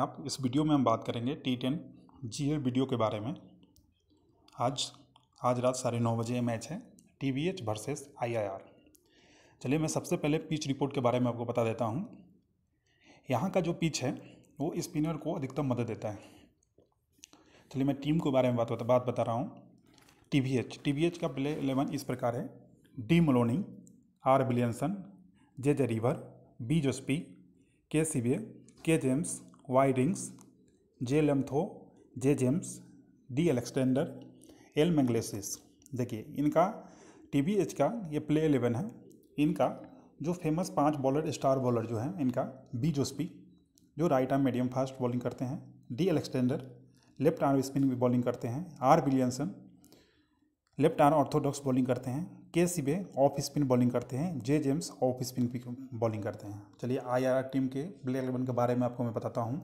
आप इस वीडियो में हम बात करेंगे टी टेन जी ए वीडियो के बारे में आज आज रात साढ़े नौ बजे मैच है T V H versus I I R चलिए मैं सबसे पहले पिच रिपोर्ट के बारे में आपको बता देता हूँ यहाँ का जो पिच है वो स्पिनर को अधिकतम मदद देता है चलिए मैं टीम के बारे में बात बात बता रहा हूँ T V H T V H का प्ले एलेवन इस प्रकार है D Maloney R Williamson J J River B जोस्पी के सीबे K James Y Rings J लेम्थो J James D Alexander L मैंगलेसिस देखिए इनका टी का ये प्ले एलेवन है इनका जो फेमस पांच बॉलर स्टार बॉलर जो हैं इनका बी जोस्पी जो right arm medium fast bowling करते हैं D Alexander left arm spin bowling करते हैं R Williamson left arm orthodox bowling करते हैं के सिबे ऑफ स्पिन बॉलिंग करते हैं J James off spin bowling करते हैं चलिए आईआरआर टीम के प्लेयर इलेवन के बारे में आपको मैं बताता हूँ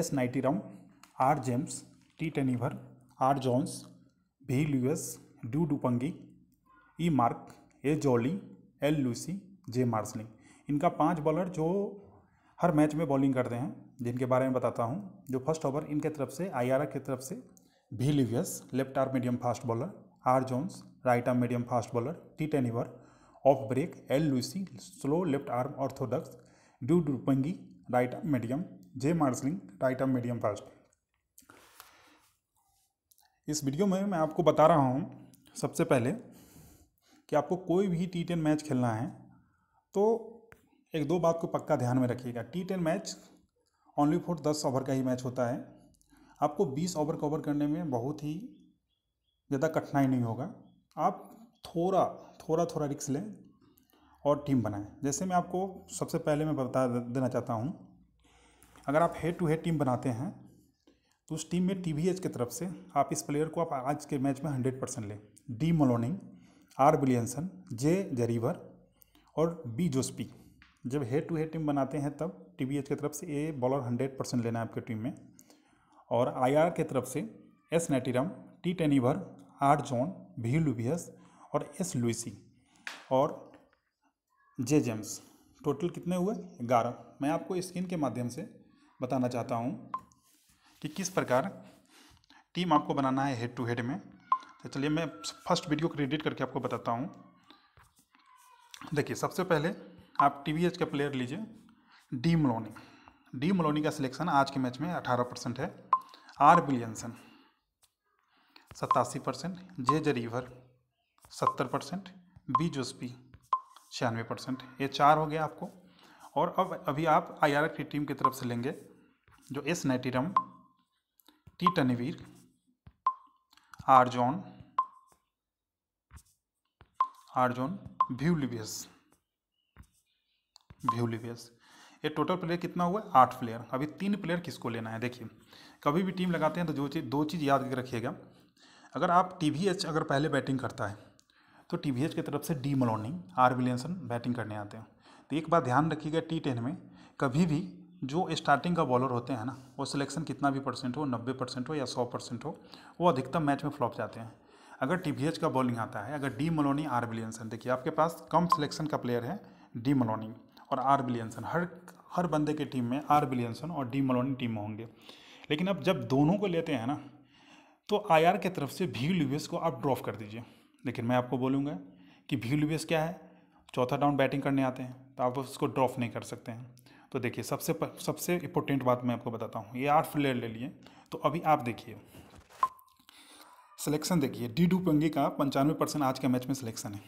एस नाइटी राम आर जेम्स टी टेनिवर आर जॉन्स भी ल्यूएस ड्यू डुपंगी ई मार्क ए जॉली एल लूसी जे मार्सलिंग इनका पांच बॉलर जो हर मैच में बॉलिंग करते हैं जिनके बारे में बताता हूँ जो फर्स्ट ओवर इनके तरफ से आई की तरफ से भी लिवियस left arm medium fast bowler R Jones right arm medium fast bowler T टेनिवर off break L Lucy slow left arm orthodox ड्यू डुपंगी राइट आर्म मीडियम जे मार्सलिंग राइट आर्म मीडियम फास्ट इस वीडियो में मैं आपको बता रहा हूँ सबसे पहले कि आपको कोई भी टी टेन मैच खेलना है तो एक दो बात को पक्का ध्यान में रखिएगा T ten match only for दस ओवर का ही मैच होता है आपको 20 ओवर कवर करने में बहुत ही ज़्यादा कठिनाई नहीं होगा आप थोड़ा थोड़ा थोड़ा रिक्स लें और टीम बनाएं जैसे मैं आपको सबसे पहले मैं बता देना चाहता हूँ अगर आप हेड टू हेड टीम बनाते हैं तो उस टीम में टी की तरफ से आप इस प्लेयर को आप आज के मैच में हंड्रेड परसेंट लें डी मलोनिंग आर विलियनसन जे जरीवर और बी जोस्पी जब हेड टू हेड टीम बनाते हैं तब टी की तरफ से ए बॉलर हंड्रेड परसेंट लेना है आपकी टीम में और आईआर के तरफ से एस नेटिरम टी टेनिवर आर जॉन भी लुबियस और एस लुइसी और जे जेम्स टोटल कितने हुए ग्यारह मैं आपको स्क्रीन के माध्यम से बताना चाहता हूँ कि किस प्रकार टीम आपको बनाना है हेड टू हेड में तो चलिए मैं फर्स्ट वीडियो क्रेडिट करके आपको बताता हूँ देखिए सबसे पहले आप टी का प्लेयर लीजिए डी मलोनी डी मलोनी का सिलेक्शन आज के मैच में 18 परसेंट है आर विलियमसन सतासी परसेंट जे जरीवर सत्तर परसेंट बी जोस्पी छियानवे परसेंट ये चार हो गया आपको और अब अभी आप आईआरएफ की टीम की तरफ से लेंगे जो एस नेटिरम T Tanveer R John R John भ्यूलिवियस भ्यूलिवियस ये टोटल प्लेयर कितना हुआ आठ प्लेयर अभी तीन प्लेयर किसको लेना है देखिए कभी भी टीम लगाते हैं तो जो चीज़ दो चीज़ याद रखिएगा अगर आप टी अगर पहले बैटिंग करता है तो टी वी एच की तरफ से D Maloney R Williamson batting करने आते हैं तो एक बात ध्यान रखिएगा टी टेन में कभी भी जो स्टार्टिंग का बॉलर होते हैं ना वो सिलेक्शन कितना भी परसेंट हो नब्बे परसेंट हो या सौ परसेंट हो वो अधिकतम मैच में फ्लॉप जाते हैं अगर टी वी एच का बॉलिंग आता है अगर डी मलोनी आर विलियमसन देखिए आपके पास कम सिलेक्शन का प्लेयर है डी मलोनी और आर विलियनसन हर हर बंदे के टीम में आर विलियनसन और डी मलोनी टीम में होंगे लेकिन अब जब दोनों को लेते हैं ना तो आई आर की तरफ से भी लुवेस को आप ड्रॉप कर दीजिए लेकिन मैं आपको बोलूँगा कि भी लुवेस क्या है चौथा डाउन बैटिंग करने आते हैं तो आप उसको ड्रॉप नहीं कर सकते हैं तो देखिए सबसे सबसे इम्पोर्टेंट बात मैं आपको बताता हूँ ये आर प्लेयर ले लिए तो अभी आप देखिए सिलेक्शन देखिए डी डू पंगे का पंचानवे परसेंट आज के मैच में सिलेक्शन है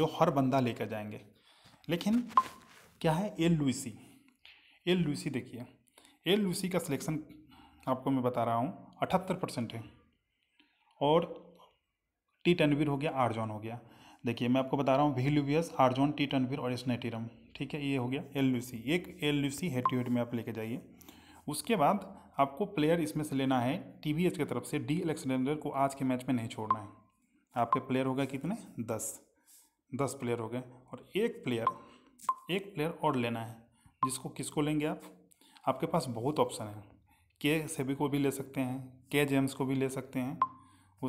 जो हर बंदा लेकर जाएंगे लेकिन क्या है एल लुसी एल लुसी देखिए एल लुइसी का सिलेक्शन आपको मैं बता रहा हूँ अठहत्तर परसेंट है और टी टनवीर हो गया आर्जॉन हो गया देखिए मैं आपको बता रहा हूँ वी विहिलुवियस आर्जॉन टी टनवीर और स्नेटिरम ठीक है ये हो गया एल लुसी एक एल लुसी हेड में आप लेके जाइए उसके बाद आपको प्लेयर इसमें से लेना है टी वी एच की तरफ से डी एलेक्सेंडर को आज के मैच में नहीं छोड़ना है आपके प्लेयर हो गए कितने दस दस प्लेयर हो गए और एक प्लेयर एक प्लेयर और लेना है जिसको किसको लेंगे आप आपके पास बहुत ऑप्शन है के सेबी को भी ले सकते हैं के जेम्स को भी ले सकते हैं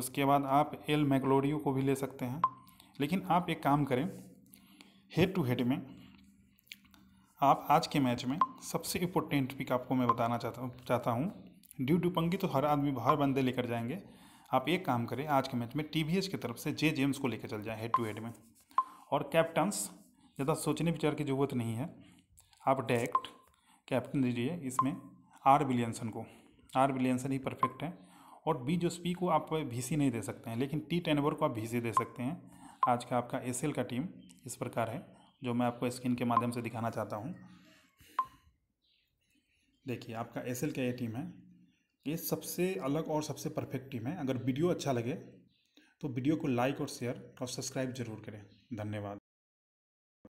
उसके बाद आप एल मैकलोरियो को भी ले सकते हैं लेकिन आप एक काम करें हेड टू हेड में आप आज के मैच में सबसे इम्पोर्टेंट पिक आपको मैं बताना चाहता चाहता हूँ ड्यू पंगी तो हर आदमी हर बंदे लेकर जाएंगे आप एक काम करें आज के मैच में टी की तरफ से जे जेम्स को लेकर चल जाएँ हेड टू हेड में और कैप्टन्स ज़्यादा सोचने विचार की ज़रूरत नहीं है आप डायरेक्ट कैप्टन दीजिए इसमें आर विलियमसन को आर विलियमसन ही परफेक्ट है और बी जो स्पी को आप भी सी नहीं दे सकते हैं लेकिन टी टेनवर को आप भी सी दे सकते हैं आज का आपका एस का टीम इस प्रकार है जो मैं आपको स्क्रीन के माध्यम से दिखाना चाहता हूँ देखिए आपका एस का ये टीम है ये सबसे अलग और सबसे परफेक्ट टीम है अगर वीडियो अच्छा लगे तो वीडियो को लाइक और शेयर और सब्सक्राइब जरूर करें धन्यवाद